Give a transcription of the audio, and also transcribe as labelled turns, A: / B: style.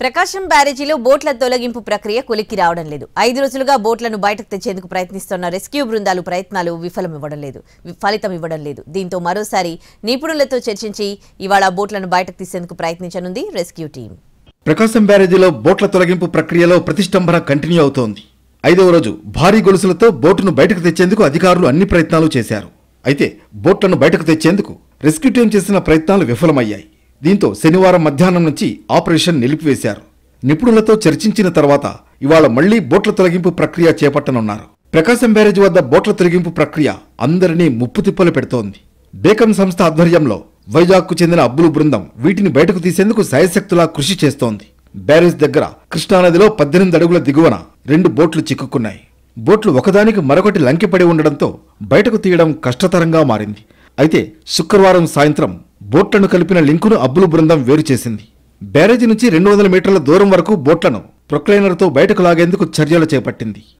A: ప్రకాశం బ్యారేజీలో బోట్ల తొలగింపు ప్రక్రియ కొలిక్కి రావడం లేదు ఐదు రోజులుగా బోట్లను బయటకు తెచ్చేందుకు ప్రయత్నిస్తున్న రెస్క్యూ బృందాలు ప్రయత్నాలు విఫలం ఇవ్వడం లేదు ఫలితం ఇవ్వడం లేదు దీంతో మరోసారి నిపుణులతో చర్చించి ఇవాళ బోట్లను బయటకు తీసేందుకు ప్రయత్నించనుంది రెస్క్యూ టీం
B: ప్రకాశం బ్యారేజీలో బోట్ల తొలగింపు ప్రక్రియలో ప్రతిష్టంభన కంటిన్యూ అవుతోంది ఐదవ రోజు భారీ గొలుసులతో బోటును బయటకు తెచ్చేందుకు అధికారులు అన్ని ప్రయత్నాలు చేశారు అయితే బోట్లను బయటకు తెచ్చేందుకు రెస్క్యూ టీం చేసిన ప్రయత్నాలు విఫలమయ్యాయి దీంతో శనివారం మధ్యాహ్నం నుంచి ఆపరేషన్ నిలిపివేశారు నిపుణులతో చర్చించిన తర్వాత ఇవాళ మళ్లీ బోట్ల తొలగింపు ప్రక్రియ చేపట్టనున్నారు ప్రకాశం బ్యారేజ్ వద్ద బోట్ల తొలగింపు ప్రక్రియ అందరినీ ముప్పుతిప్పలు పెడుతోంది డేకం సంస్థ ఆధ్వర్యంలో వైజాగ్కు చెందిన అబ్బుల బృందం వీటిని బయటకు తీసేందుకు సాయశక్తులా కృషి చేస్తోంది బ్యారేజ్ దగ్గర కృష్ణానదిలో పద్దెనిమిది అడుగుల దిగువన రెండు బోట్లు చిక్కుకున్నాయి బోట్లు ఒకదానికి మరొకటి లంకిపడి ఉండడంతో బయటకు తీయడం కష్టతరంగా మారింది అయితే శుక్రవారం సాయంత్రం బోట్లను కలిపిన లింకును అబ్బుల బృందం వేరు చేసింది బ్యారేజీ నుంచి రెండు వందల మీటర్ల దూరం వరకు బోట్లను ప్రొక్లైనర్తో బయటకు లాగేందుకు చర్యలు చేపట్టింది